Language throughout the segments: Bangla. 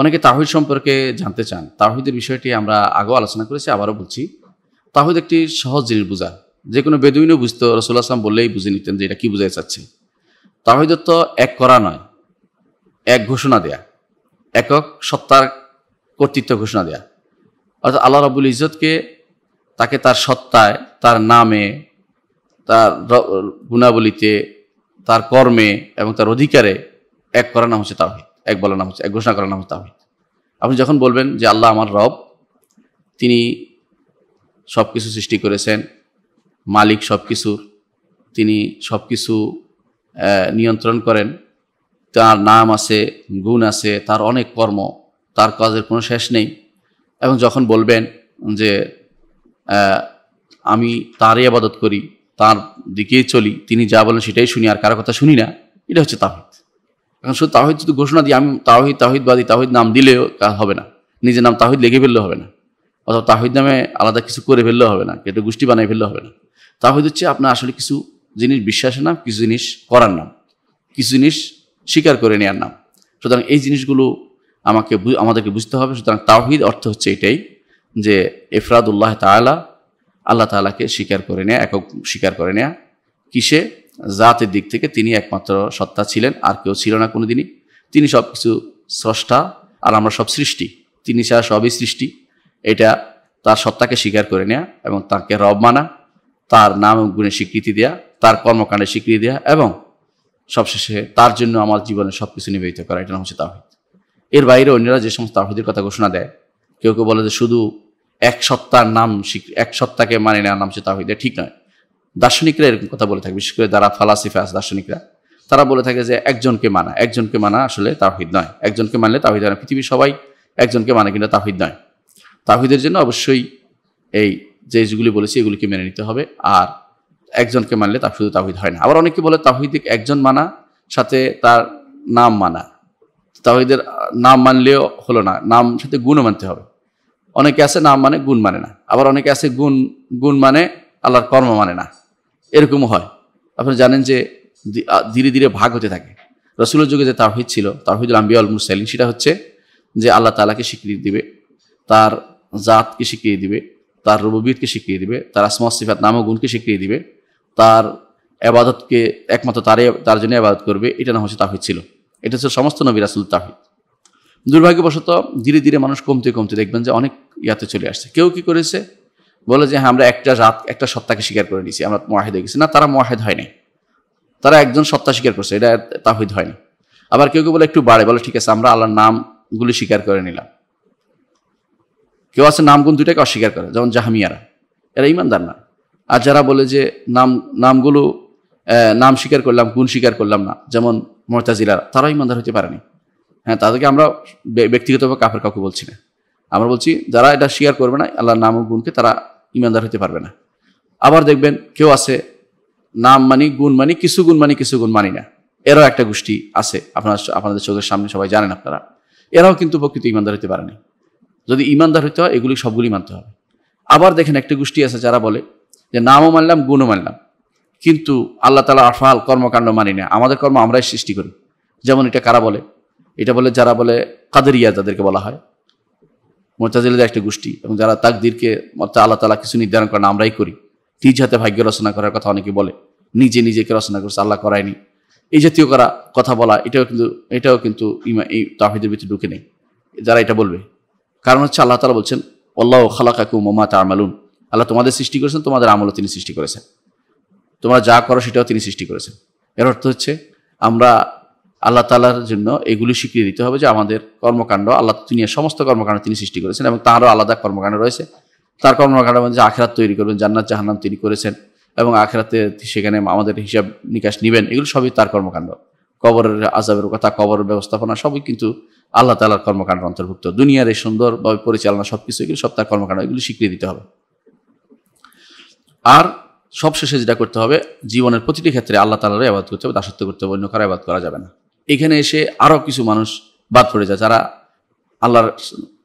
অনেকে তাহিদ সম্পর্কে জানতে চান তাহিদের বিষয়টি আমরা আগেও আলোচনা করেছি আবারও বলছি তাহিদ একটি সহজ জিনিস বোঝা যে কোনো বেদুইনও বুঝতো রসুল্লাহ আসলাম বললেই বুঝে নিতেন যে এটা কী বোঝাই চাচ্ছে তাহিদত্ব এক করা নয় এক ঘোষণা দেয়া একক সত্তার কর্তৃত্ব ঘোষণা দেয়া অর্থাৎ আল্লাহ রাবুল ইজতকে তাকে তার সত্তায় তার নামে তার গুণাবলীতে তার কর্মে এবং তার অধিকারে এক করানো হচ্ছে তাহিদ এক বলার নাম হচ্ছে এক ঘোষণা করার নাম হচ্ছে তাহলে আপনি যখন বলবেন যে আল্লাহ আমার রব তিনি সব কিছু সৃষ্টি করেছেন মালিক সব কিছুর তিনি সব কিছু নিয়ন্ত্রণ করেন তার নাম আছে গুণ আছে তার অনেক কর্ম তার কাজের কোনো শেষ নেই এবং যখন বলবেন যে আমি তারই আবাদত করি তার দিকেই চলি তিনি যা বলেন সেটাই শুনি আর কারো কথা শুনি না এটা হচ্ছে তাহিদ এখন শুধু তাহিদ শুধু ঘোষণা দিয়ে আমি তাহিদ তাহিদবাদী তাহিদ নাম দিলেও হবে না নিজের নাম তাহিদ লেগে ফেললে হবে না অথবা তাহিদ নামে আলাদা কিছু করে ফেললে হবে না একটু গোষ্ঠী বানিয়ে ফেললে হবে না তাহিদ হচ্ছে আপনার আসলে কিছু জিনিস বিশ্বাসের নাম কিছু জিনিস করার নাম কিছু জিনিস স্বীকার করে নেওয়ার নাম সুতরাং এই জিনিসগুলো আমাকে আমাদেরকে বুঝতে হবে সুতরাং তাহিদ অর্থ হচ্ছে এটাই যে এফরাদ উল্লাহ তালা আল্লাহ তালাকে স্বীকার করে নেয়া একক স্বীকার করে নেয়া কিসে জাতের দিক থেকে তিনি একমাত্র সত্তা ছিলেন আর কেউ ছিল না কোনো দিনই তিনি সব কিছু স্রষ্টা আর আমরা সব সৃষ্টি তিনি ছাড়া সবই সৃষ্টি এটা তার সত্তাকে স্বীকার করে নেয়া এবং তাকে রব মানা তার নাম গুণে স্বীকৃতি দেয়া তার কর্মকাণ্ডে স্বীকৃতি দেয়া এবং সবশেষে তার জন্য আমার জীবনে সব কিছু নিবেদিত করা এটা হচ্ছে তাহিদ এর বাইরে অন্যরা যে সমস্ত তাহিদের কথা ঘোষণা দেয় কেউ কেউ বলে যে শুধু এক সত্তার নাম এক সত্তাকে মানে নেওয়ার নাম হচ্ছে তাহিদ ঠিক নয় দার্শনিকরা এরকম কথা বলে থাকে বিশেষ করে যারা ফালাসিফাস দার্শনিকরা তারা বলে থাকে যে একজনকে মানা একজনকে মানা আসলে তাহিদ নয় একজনকে মানলে তাহিদ হয় না পৃথিবীর সবাই একজনকে মানে কিন্তু তাহিদ নয় তাহিদের জন্য অবশ্যই এই যে যেগুলি বলেছি এগুলিকে মেনে নিতে হবে আর একজনকে মানলে তা শুধু তাহিদ হয় না আবার অনেকে বলে তাহিদিক একজন মানা সাথে তার নাম মানা তাহিদের নাম মানলেও হলো না নাম সাথে গুণও মানতে হবে অনেকে আছে নাম মানে গুণ মানে না আবার অনেকে আছে গুণ গুণ মানে আল্লাহর কর্ম মানে না এরকমও হয় আপনারা জানেন যে ধীরে ধীরে ভাগ হতে থাকে রসুলের যুগে যে তাহিদ ছিল তাহিদুল আম্বিয়াল মুরসালিন সেটা হচ্ছে যে আল্লাহ তালাকে স্বীকৃতি দিবে তার জাতকে স্বীকৃতি দিবে তার রুববীরকে স্বীকৃতি দিবে তার আসমা সিফাত নামক গুণকে স্বীকৃতি দিবে তার আবাদতকে একমাত্র তারে তার জন্য আবাদত করবে এটা না হচ্ছে তাহিদ ছিল এটা হচ্ছে সমস্ত নবী রাসুল তাহিদ দুর্ভাগ্যবশত ধীরে ধীরে মানুষ কমতে কমতে দেখবেন যে অনেক ইয়াতে চলে আসছে কেউ কি করেছে বলে যে হ্যাঁ আমরা একটা রাত একটা সত্তাকে স্বীকার করে নিয়েছি আমরা মহাহেদ হয়ে গেছি না তারা মহাহেদ হয়নি তারা একজন সত্তা স্বীকার করছে এটা তাহিদ হয়নি আবার কেউ কেউ বলে একটু বাড়ে বলে ঠিক আছে আমরা আল্লাহর নামগুলি স্বীকার করে নিলাম কেউ আছে নামগুণ দুইটাকে অস্বীকার করে যেমন জাহামিয়ারা এরা ইমানদার না আর যারা বলে যে নাম নামগুলো নাম স্বীকার করলাম গুণ স্বীকার করলাম না যেমন মহতাজিলা তারা ইমানদার হতে পারেনি হ্যাঁ তাদেরকে আমরা ব্যক্তিগতভাবে কাপের কাউকে বলছি না আমরা বলছি যারা এটা শেয়ার করবে না আল্লাহর নাম ও গুণকে তারা ইমানদার হতে পারবে না আবার দেখবেন কেউ আছে নাম মানি গুণ মানি কিছু গুণ মানি কিছু গুণ মানি না এরাও একটা গোষ্ঠী আছে আপনার আপনাদের চোখের সামনে সবাই জানেন আপনারা এরাও কিন্তু প্রকৃত ইমানদার হতে পারেনি যদি ইমানদার হতে হয় এগুলি সবগুলি মানতে হবে আবার দেখেন একটা গোষ্ঠী আছে যারা বলে যে নামও মানলাম গুণও মানলাম কিন্তু আল্লাহ তালা আফাল কর্মকাণ্ড মানি না আমাদের কর্ম আমরাই সৃষ্টি করি যেমন এটা কারা বলে এটা বলে যারা বলে কাদেরিয়া যাদেরকে বলা হয় মোতাজিলাদের একটি গোষ্ঠী এবং যারা দিরকে আল্লাহ তালা কিছু নির্ধারণ করেন আমরাই করি নিজ হাতে ভাগ্য রচনা করার কথা অনেকে বলে নিজে নিজেকে রচনা করছে আল্লাহ করায়নি এই জাতীয় করা কথা বলা এটাও কিন্তু এটাও কিন্তু এই তাহিদের ভিতরে ঢুকে নেই যারা এটা বলবে কারণ হচ্ছে আল্লাহ তালা বলছেন অল্লাহ কাকু মোমা তামালুন আল্লাহ তোমাদের সৃষ্টি করেছেন তোমাদের আমলও তিনি সৃষ্টি করেছেন তোমরা যা করো সেটাও তিনি সৃষ্টি করেছেন এর অর্থ হচ্ছে আমরা আল্লাহ তালার জন্য এগুলি স্বীকৃতি দিতে হবে যে আমাদের কর্মকাণ্ড আল্লাহ তিনি সমস্ত কর্মকাণ্ড তিনি সৃষ্টি করেছেন এবং তারও আলাদা কর্মকাণ্ড রয়েছে তার কর্মকাণ্ড মধ্যে আখেরাত তৈরি করবেন জান্নাত জাহান্নাম তিনি করেছেন এবং আখেরাতে সেখানে আমাদের হিসাব নিকাশ নেবেন এগুলো সবই তার কর্মকাণ্ড কবরের আজাবের কথা কবরের ব্যবস্থাপনা সবই কিন্তু আল্লাহ তালার কর্মকাণ্ড অন্তর্ভুক্ত দুনিয়ার এই সুন্দরভাবে পরিচালনা সব কিছু এগুলো সব তার কর্মকাণ্ড এগুলি স্বীকৃতি দিতে হবে আর সবশেষে যেটা করতে হবে জীবনের প্রতিটি ক্ষেত্রে আল্লাহ তালারও আবাদ করতে হবে দাসত্ব করতে হবে অন্য কারো আবাদ করা যাবে না এখানে এসে আরও কিছু মানুষ বাদ পড়ে যায় যারা আল্লাহর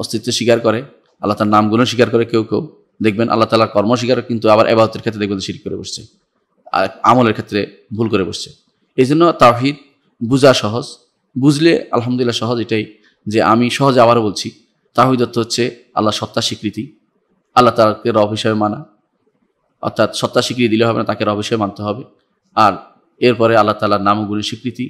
অস্তিত্ব স্বীকার করে আল্লাহ তার নামগুলো স্বীকার করে কেউ কেউ দেখবেন আল্লাহ তালার কর্ম স্বীকার কিন্তু আবার এবাহতের ক্ষেত্রে দেখবেন শির করে বসছে আর আমলের ক্ষেত্রে ভুল করে বসছে এই জন্য তাহিদ বুঝা সহজ বুঝলে আলহামদুলিল্লাহ সহজ এটাই যে আমি সহজে আবারও বলছি তাহিদত্ত হচ্ছে আল্লাহ সত্তা স্বীকৃতি আল্লাহ তালাকে রব হিসাবে মানা অর্থাৎ সত্তা স্বীকৃতি দিলে হবে না তাকে রব হিসাবে মানতে হবে আর এরপরে আল্লাহ তালার নামগুলির স্বীকৃতি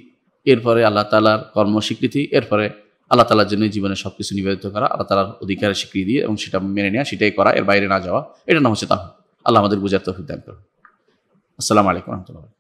এরপরে আল্লাহ তালার কর্ম স্বীকৃতি এরপরে আল্লাহ তালার জন্য জীবনে সব কিছু নিবেদিত করা আল্লাহ তালার অধিকারের স্বীকৃতি দিয়ে এবং সেটা মেনে নেওয়া সেটাই করা এর বাইরে না যাওয়া এটা না হচ্ছে তাহ আল্লাহ আমাদের বুঝার তো দান করুন আসসালামু আলাইকুম রহমতুল্লাহ